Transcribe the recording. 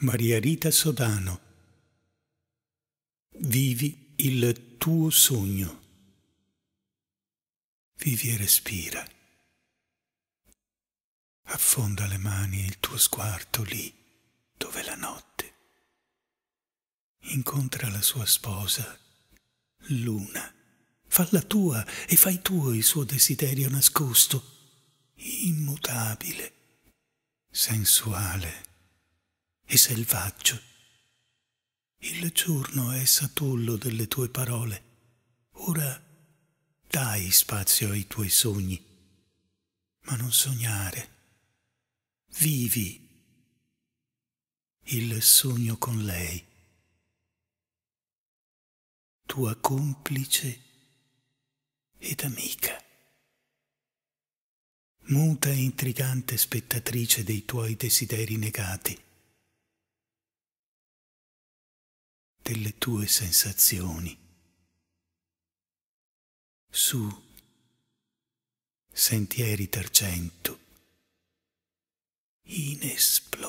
Maria Rita Sodano. Vivi il tuo sogno. Vivi e respira. Affonda le mani e il tuo sguardo lì dove la notte. Incontra la sua sposa, Luna. Falla tua e fai tuo il suo desiderio nascosto, immutabile, sensuale e selvaggio. Il giorno è satullo delle tue parole. Ora dai spazio ai tuoi sogni, ma non sognare. Vivi il sogno con lei, tua complice ed amica, muta e intrigante spettatrice dei tuoi desideri negati delle tue sensazioni. Su sentieri d'argento inesplorati.